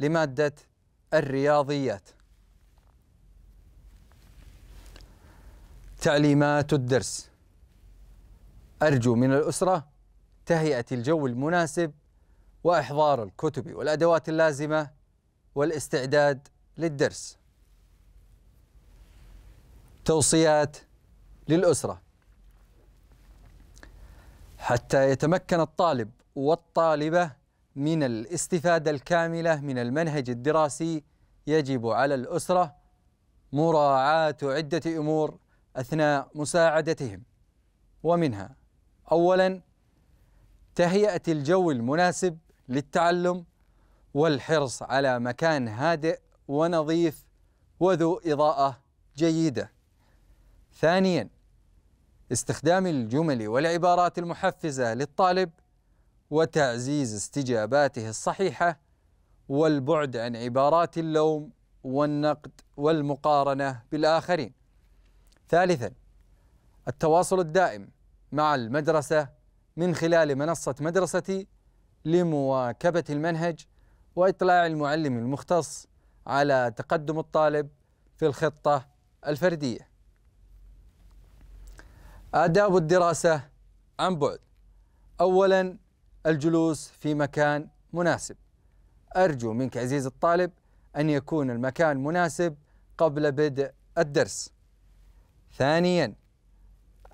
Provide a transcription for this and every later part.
لمادة الرياضيات تعليمات الدرس أرجو من الأسرة تهيئة الجو المناسب وإحضار الكتب والأدوات اللازمة والاستعداد للدرس توصيات للأسرة حتى يتمكن الطالب والطالبة من الاستفادة الكاملة من المنهج الدراسي يجب على الأسرة مراعاة عدة أمور أثناء مساعدتهم ومنها أولا تهيئة الجو المناسب للتعلم والحرص على مكان هادئ ونظيف وذو إضاءة جيدة ثانيا استخدام الجمل والعبارات المحفزة للطالب وتعزيز استجاباته الصحيحه والبعد عن عبارات اللوم والنقد والمقارنه بالاخرين ثالثا التواصل الدائم مع المدرسه من خلال منصه مدرستي لمواكبه المنهج واطلاع المعلم المختص على تقدم الطالب في الخطه الفرديه آداب الدراسة عن بعد أولا الجلوس في مكان مناسب أرجو منك عزيز الطالب أن يكون المكان مناسب قبل بدء الدرس ثانيا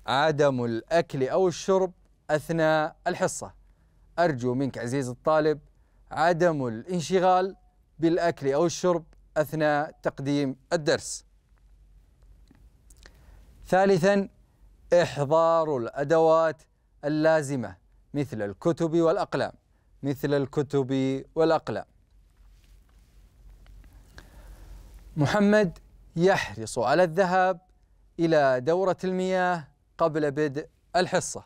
عدم الأكل أو الشرب أثناء الحصة أرجو منك عزيز الطالب عدم الانشغال بالأكل أو الشرب أثناء تقديم الدرس ثالثا إحضار الأدوات اللازمة مثل الكتب والأقلام مثل الكتب والأقلام محمد يحرص على الذهاب إلى دورة المياه قبل بدء الحصة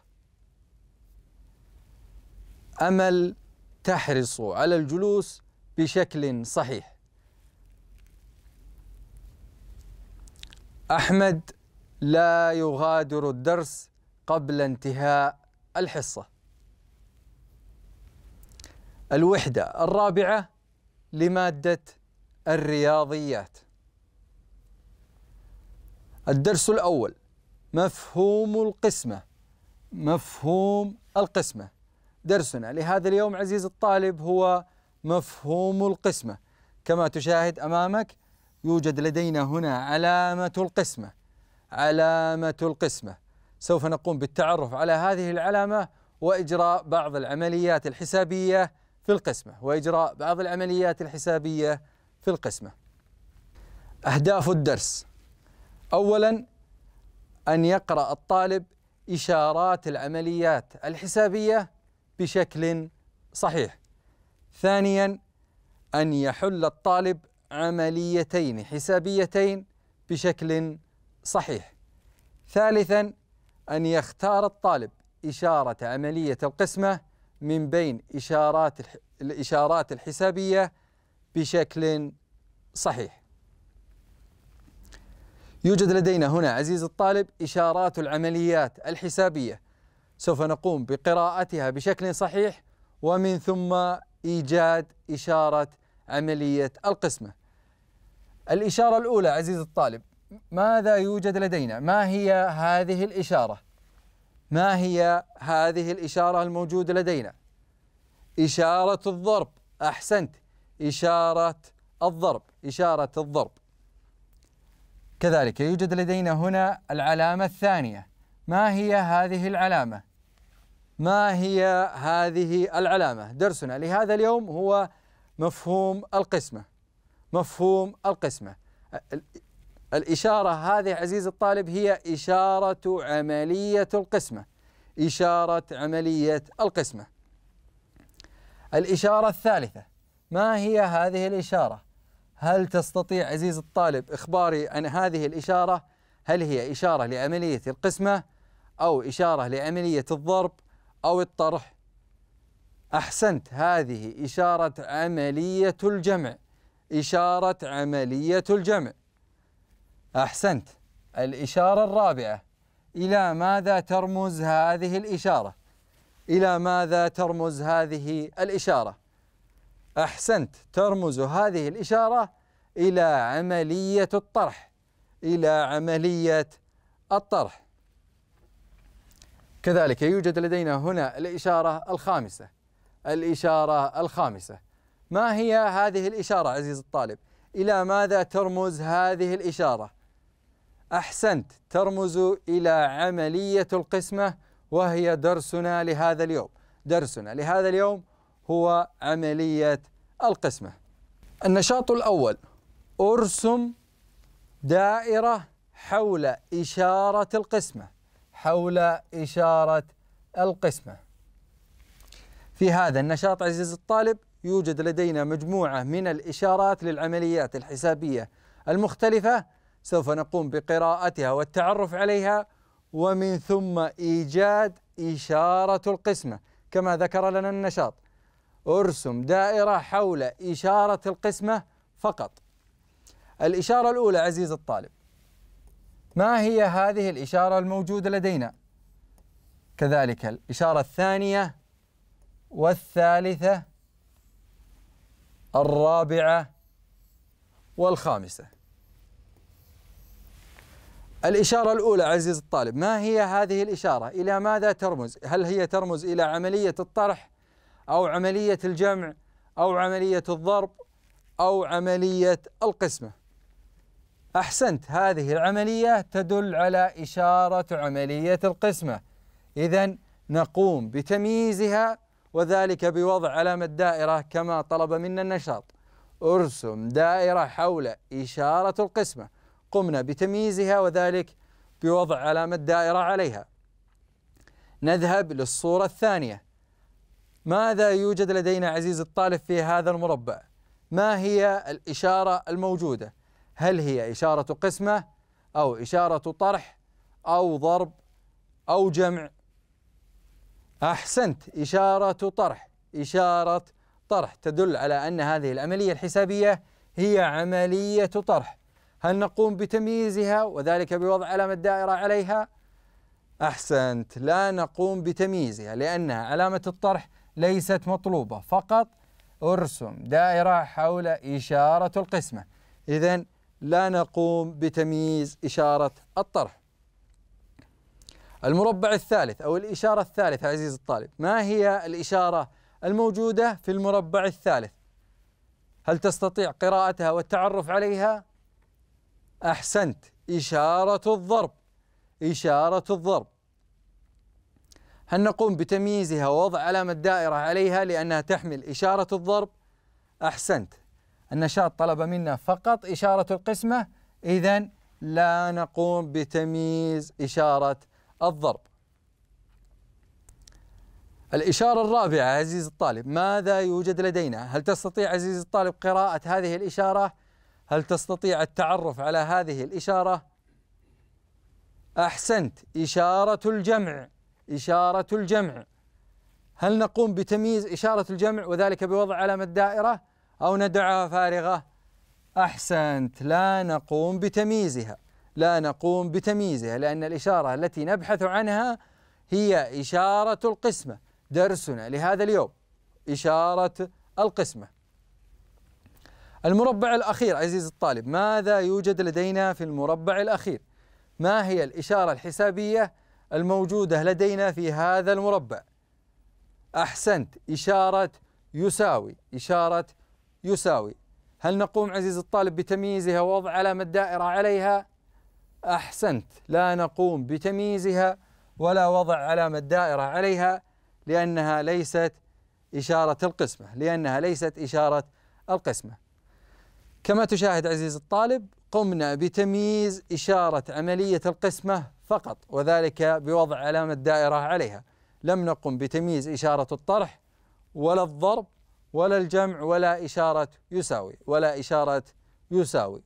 أمل تحرص على الجلوس بشكل صحيح أحمد لا يغادر الدرس قبل انتهاء الحصه الوحدة الرابعة لمادة الرياضيات الدرس الأول مفهوم القسمة مفهوم القسمة درسنا لهذا اليوم عزيزي الطالب هو مفهوم القسمة كما تشاهد أمامك يوجد لدينا هنا علامة القسمة علامة القسمة سوف نقوم بالتعرف على هذه العلامة وإجراء بعض العمليات الحسابية في القسمة وإجراء بعض العمليات الحسابية في القسمة أهداف الدرس أولا أن يقرأ الطالب إشارات العمليات الحسابية بشكل صحيح ثانيا أن يحل الطالب عمليتين حسابيتين بشكل صحيح ثالثا أن يختار الطالب إشارة عملية القسمة من بين إشارات الإشارات الحسابية بشكل صحيح. يوجد لدينا هنا عزيزي الطالب إشارات العمليات الحسابية سوف نقوم بقراءتها بشكل صحيح ومن ثم إيجاد إشارة عملية القسمة. الإشارة الأولى عزيزي الطالب ماذا يوجد لدينا؟ ما هي هذه الإشارة؟ ما هي هذه الإشارة الموجودة لدينا إشارة الضرب أحسنت إشارة الضرب إشارة الضرب كذلك يوجد لدينا هنا العلامة الثانية ما هي هذه العلامة ما هي هذه العلامة درسنا لهذا اليوم هو مفهوم القسمة مفهوم القسمة الإشارة هذه عزيزي الطالب هي إشارة عملية القسمة إشارة عملية القسمة الإشارة الثالثة ما هي هذه الإشارة؟ هل تستطيع عزيز الطالب إخباري عن هذه الإشارة؟ هل هي إشارة لعملية القسمة أو إشارة لعملية الضرب أو الطرح؟ أحسنت هذه إشارة عملية الجمع إشارة عملية الجمع أحسنت الإشارة الرابعة إلى ماذا ترمز هذه الإشارة إلى ماذا ترمز هذه الإشارة أحسنت ترمز هذه الإشارة إلى عملية الطرح إلى عملية الطرح كذلك يوجد لدينا هنا الإشارة الخامسة الإشارة الخامسة ما هي هذه الإشارة عزيزي الطالب؟ إلى ماذا ترمز هذه الإشارة؟ أحسنت ترمز إلى عملية القسمة وهي درسنا لهذا اليوم درسنا لهذا اليوم هو عملية القسمة النشاط الأول أرسم دائرة حول إشارة القسمة حول إشارة القسمة في هذا النشاط عزيزي الطالب يوجد لدينا مجموعة من الإشارات للعمليات الحسابية المختلفة سوف نقوم بقراءتها والتعرف عليها ومن ثم إيجاد إشارة القسمة كما ذكر لنا النشاط ارسم دائرة حول إشارة القسمة فقط الإشارة الأولى عزيز الطالب ما هي هذه الإشارة الموجودة لدينا كذلك الإشارة الثانية والثالثة الرابعة والخامسة الإشارة الأولى عزيز الطالب ما هي هذه الإشارة إلى ماذا ترمز هل هي ترمز إلى عملية الطرح أو عملية الجمع أو عملية الضرب أو عملية القسمة أحسنت هذه العملية تدل على إشارة عملية القسمة إذا نقوم بتمييزها وذلك بوضع علامة دائرة كما طلب منا النشاط ارسم دائرة حول إشارة القسمة قمنا بتمييزها وذلك بوضع علامة دائرة عليها نذهب للصورة الثانية ماذا يوجد لدينا عزيز الطالب في هذا المربع ما هي الإشارة الموجودة هل هي إشارة قسمة أو إشارة طرح أو ضرب أو جمع أحسنت إشارة طرح إشارة طرح تدل على أن هذه العملية الحسابية هي عملية طرح هل نقوم بتمييزها وذلك بوضع علامة دائرة عليها؟ أحسنت لا نقوم بتمييزها لأنها علامة الطرح ليست مطلوبة فقط ارسم دائرة حول إشارة القسمة إذا لا نقوم بتمييز إشارة الطرح المربع الثالث أو الإشارة الثالثة عزيزي الطالب ما هي الإشارة الموجودة في المربع الثالث؟ هل تستطيع قراءتها والتعرف عليها؟ أحسنت إشارة الضرب إشارة الضرب هل نقوم بتمييزها ووضع علامة دائرة عليها لأنها تحمل إشارة الضرب أحسنت النشاط طلب منا فقط إشارة القسمة إذا لا نقوم بتمييز إشارة الضرب الإشارة الرابعة عزيز الطالب ماذا يوجد لدينا؟ هل تستطيع عزيز الطالب قراءة هذه الإشارة؟ هل تستطيع التعرف على هذه الإشارة؟ أحسنت إشارة الجمع إشارة الجمع هل نقوم بتمييز إشارة الجمع وذلك بوضع علامة دائرة أو ندعها فارغة؟ أحسنت لا نقوم بتمييزها لا نقوم بتمييزها لأن الإشارة التي نبحث عنها هي إشارة القسمة درسنا لهذا اليوم إشارة القسمة المربع الأخير عزيزي الطالب ماذا يوجد لدينا في المربع الأخير؟ ما هي الإشارة الحسابية الموجودة لدينا في هذا المربع؟ أحسنت إشارة يساوي إشارة يساوي هل نقوم عزيزي الطالب بتمييزها ووضع علامة دائرة عليها؟ أحسنت لا نقوم بتمييزها ولا وضع علامة دائرة عليها لأنها ليست إشارة القسمة لأنها ليست إشارة القسمة كما تشاهد عزيز الطالب قمنا بتمييز إشارة عملية القسمة فقط وذلك بوضع علامة دائرة عليها لم نقم بتمييز إشارة الطرح ولا الضرب ولا الجمع ولا إشارة يساوي ولا إشارة يساوي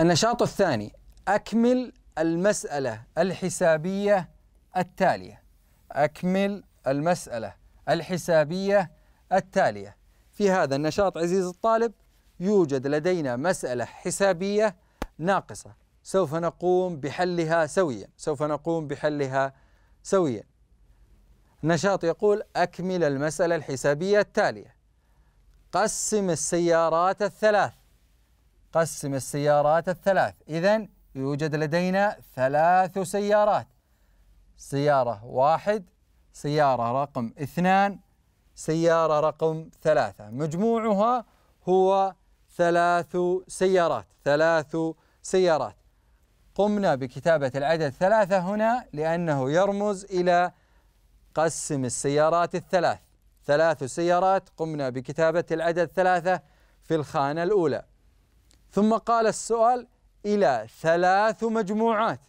النشاط الثاني أكمل المسألة الحسابية التالية أكمل المسألة الحسابية التالية في هذا النشاط عزيز الطالب يوجد لدينا مسألة حسابية ناقصة سوف نقوم بحلها سويا سوف نقوم بحلها سويا نشاط يقول أكمل المسألة الحسابية التالية قسم السيارات الثلاث قسم السيارات الثلاث إذا يوجد لدينا ثلاث سيارات سيارة واحد سيارة رقم اثنان سيارة رقم ثلاثة مجموعها هو ثلاث سيارات ثلاث سيارات قمنا بكتابة العدد ثلاثة هنا لأنه يرمز إلى قسم السيارات الثلاث ثلاث سيارات قمنا بكتابة العدد ثلاثة في الخانة الأولى ثم قال السؤال إلى ثلاث مجموعات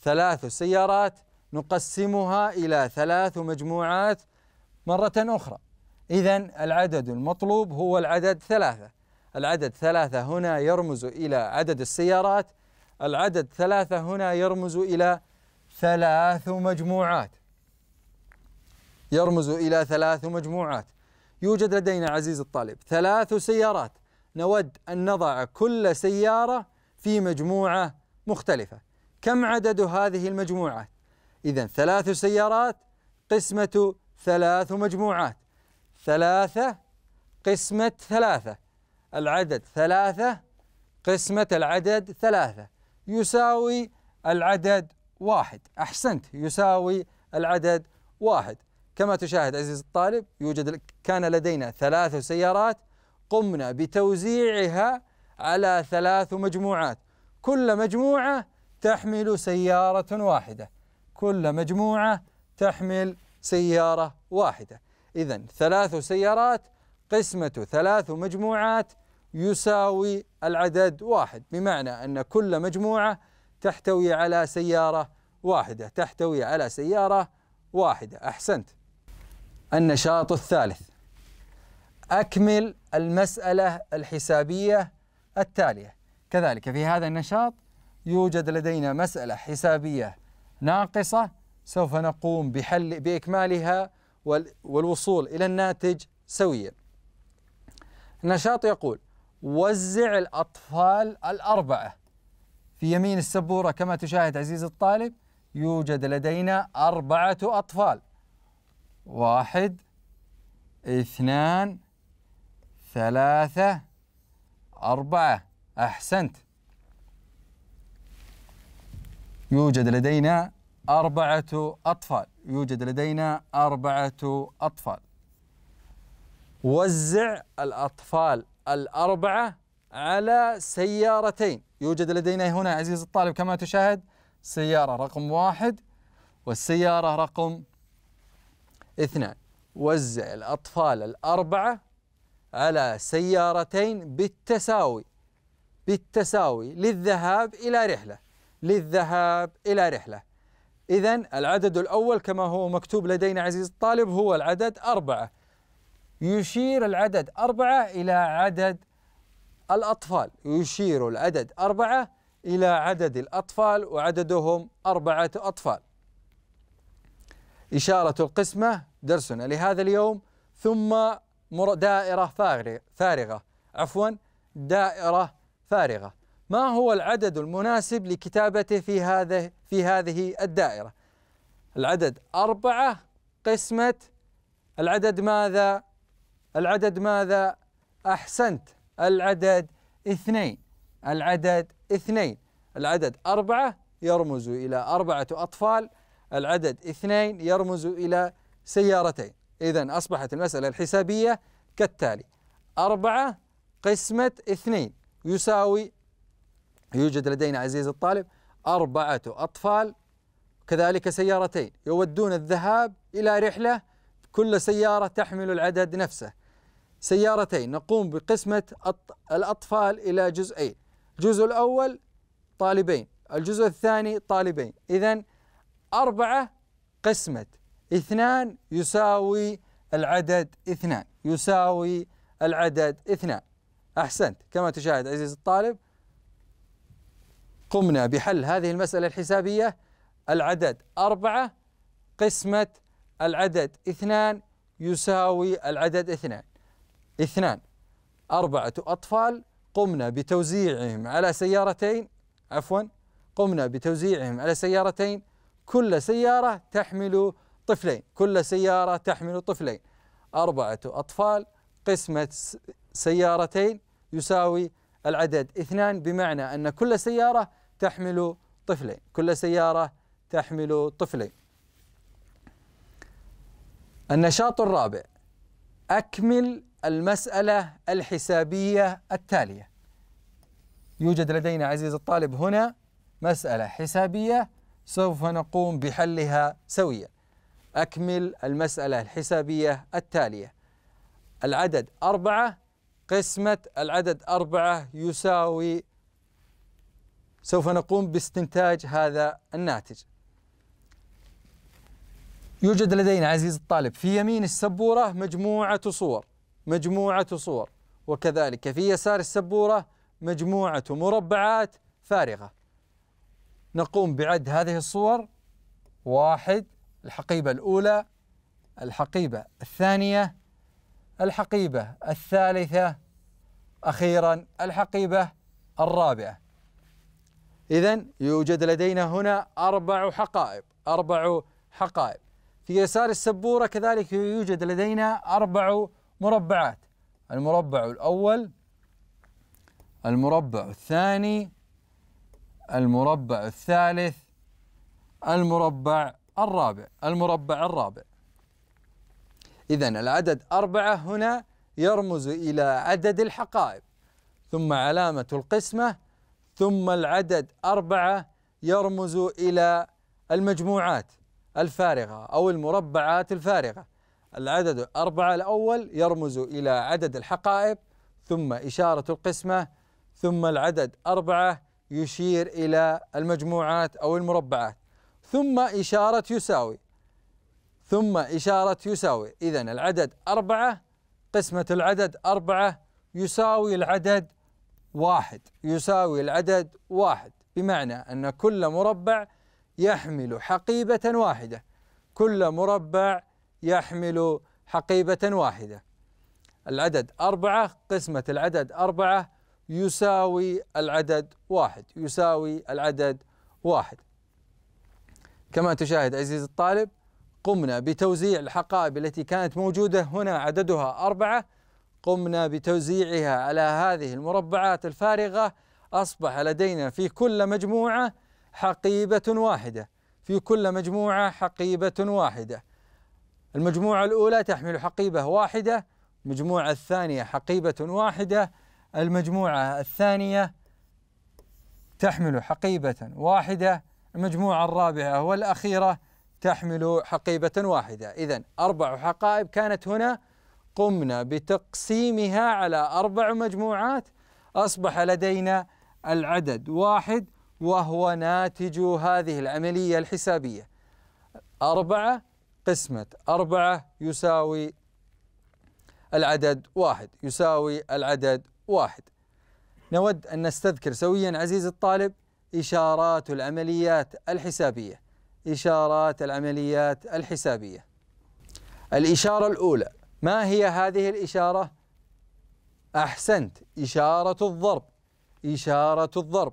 ثلاث سيارات نقسمها إلى ثلاث مجموعات مرة أخرى إذا العدد المطلوب هو العدد ثلاثة العدد ثلاثة هنا يرمز إلى عدد السيارات العدد ثلاثة هنا يرمز إلى ثلاث مجموعات يرمز إلى ثلاث مجموعات يوجد لدينا عزيز الطالب ثلاث سيارات نود أن نضع كل سيارة في مجموعة مختلفة كم عدد هذه المجموعات؟ إذا ثلاث سيارات قسمة ثلاث مجموعات ثلاثة قسمة ثلاثة العدد ثلاثة قسمة العدد ثلاثة يساوي العدد واحد أحسنت يساوي العدد واحد كما تشاهد عزيزي الطالب يوجد كان لدينا ثلاث سيارات قمنا بتوزيعها على ثلاث مجموعات كل مجموعة تحمل سيارة واحدة كل مجموعة تحمل سيارة واحدة إذا ثلاث سيارات قسمة ثلاث مجموعات يساوي العدد واحد بمعنى أن كل مجموعة تحتوي على سيارة واحدة تحتوي على سيارة واحدة أحسنت النشاط الثالث أكمل المسألة الحسابية التالية كذلك في هذا النشاط يوجد لدينا مسألة حسابية ناقصة سوف نقوم بحل بإكمالها والوصول إلى الناتج سويا النشاط يقول وزع الأطفال الأربعة في يمين السبورة كما تشاهد عزيزي الطالب يوجد لدينا أربعة أطفال واحد اثنان ثلاثة أربعة أحسنت يوجد لدينا أربعة أطفال يوجد لدينا أربعة أطفال وزع الأطفال الأربعة على سيارتين يوجد لدينا هنا عزيز الطالب كما تشاهد سيارة رقم واحد والسيارة رقم اثنان وزع الأطفال الأربعة على سيارتين بالتساوي بالتساوي للذهاب إلى رحلة للذهاب إلى رحلة إذا العدد الأول كما هو مكتوب لدينا عزيز الطالب هو العدد أربعة يشير العدد أربعة إلى عدد الأطفال يشير العدد أربعة إلى عدد الأطفال وعددهم أربعة أطفال إشارة القسمة درسنا لهذا اليوم ثم دائرة فارغة عفوا دائرة فارغة ما هو العدد المناسب لكتابته في هذه في هذه الدائرة العدد أربعة قسمة العدد ماذا العدد ماذا؟ أحسنت العدد اثنين العدد اثنين العدد أربعة يرمز إلى أربعة أطفال العدد اثنين يرمز إلى سيارتين إذا أصبحت المسألة الحسابية كالتالي أربعة قسمة اثنين يساوي يوجد لدينا عزيز الطالب أربعة أطفال كذلك سيارتين يودون الذهاب إلى رحلة كل سيارة تحمل العدد نفسه سيارتين نقوم بقسمة الأطفال إلى جزئين الجزء الأول طالبين الجزء الثاني طالبين إذا أربعة قسمة اثنان يساوي العدد اثنان يساوي العدد اثنان أحسنت كما تشاهد عزيزي الطالب قمنا بحل هذه المسألة الحسابية العدد أربعة قسمة العدد اثنان يساوي العدد اثنان اثنان أربعة أطفال قمنا بتوزيعهم على سيارتين عفوا قمنا بتوزيعهم على سيارتين كل سيارة تحمل طفلين كل سيارة تحمل طفلين أربعة أطفال قسمة سيارتين يساوي العدد اثنان بمعنى أن كل سيارة تحمل طفلين كل سيارة تحمل طفلين النشاط الرابع أكمل المسألة الحسابية التالية يوجد لدينا عزيز الطالب هنا مسألة حسابية سوف نقوم بحلها سويا أكمل المسألة الحسابية التالية العدد أربعة قسمة العدد أربعة يساوي سوف نقوم باستنتاج هذا الناتج يوجد لدينا عزيز الطالب في يمين السبورة مجموعة صور مجموعة صور وكذلك في يسار السبورة مجموعة مربعات فارغة نقوم بعد هذه الصور واحد الحقيبة الأولى الحقيبة الثانية الحقيبة الثالثة أخيرا الحقيبة الرابعة إذا يوجد لدينا هنا أربع حقائب أربع حقائب في يسار السبورة كذلك يوجد لدينا أربع مربعات المربع الأول المربع الثاني المربع الثالث المربع الرابع المربع الرابع إذا العدد أربعة هنا يرمز إلى عدد الحقائب ثم علامة القسمة ثم العدد أربعة يرمز إلى المجموعات الفارغة أو المربعات الفارغة العدد الأربعة الأول يرمز إلى عدد الحقائب ثم إشارة القسمة ثم العدد أربعة يشير إلى المجموعات أو المربعات ثم إشارة يساوي ثم إشارة يساوي إذا العدد أربعة قسمة العدد أربعة يساوي العدد واحد يساوي العدد واحد بمعنى أن كل مربع يحمل حقيبة واحدة كل مربع يحمل حقيبة واحدة العدد أربعة قسمة العدد أربعة يساوي العدد واحد يساوي العدد واحد كما تشاهد عزيزي الطالب قمنا بتوزيع الحقائب التي كانت موجودة هنا عددها أربعة قمنا بتوزيعها على هذه المربعات الفارغة أصبح لدينا في كل مجموعة حقيبة واحدة في كل مجموعة حقيبة واحدة المجموعة الأولى تحمل حقيبة واحدة المجموعة الثانية حقيبة واحدة المجموعة الثانية تحمل حقيبة واحدة المجموعة الرابعة والأخيرة تحمل حقيبة واحدة إذا أربع حقائب كانت هنا قمنا بتقسيمها على أربع مجموعات أصبح لدينا العدد واحد وهو ناتج هذه العملية الحسابية أربعة قسمة أربعة يساوي العدد واحد يساوي العدد واحد نود أن نستذكر سويا عزيزي الطالب إشارات العمليات الحسابية إشارات العمليات الحسابية الإشارة الأولى ما هي هذه الإشارة؟ أحسنت إشارة الضرب إشارة الضرب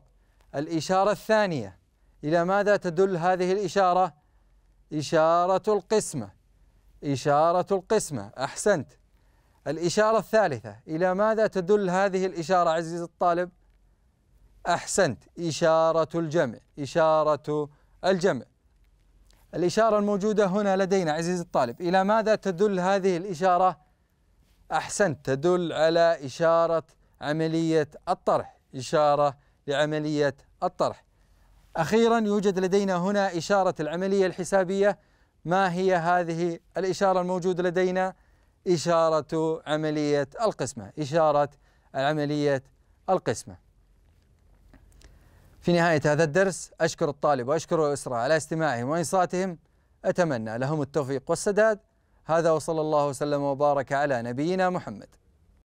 الإشارة الثانية إلى ماذا تدل هذه الإشارة؟ إشارة القسمة إشارة القسمة أحسنت الإشارة الثالثة إلى ماذا تدل هذه الإشارة عزيزي الطالب؟ أحسنت إشارة الجمع إشارة الجمع الإشارة الموجودة هنا لدينا عزيزي الطالب إلى ماذا تدل هذه الإشارة؟ أحسنت تدل على إشارة عملية الطرح إشارة لعملية الطرح أخيرا يوجد لدينا هنا إشارة العملية الحسابية ما هي هذه الإشارة الموجودة لدينا إشارة عملية القسمة إشارة عملية القسمة في نهاية هذا الدرس أشكر الطالب وأشكر الأسرة على استماعهم وإنصاتهم أتمنى لهم التوفيق والسداد هذا وصلى الله وسلم وبارك على نبينا محمد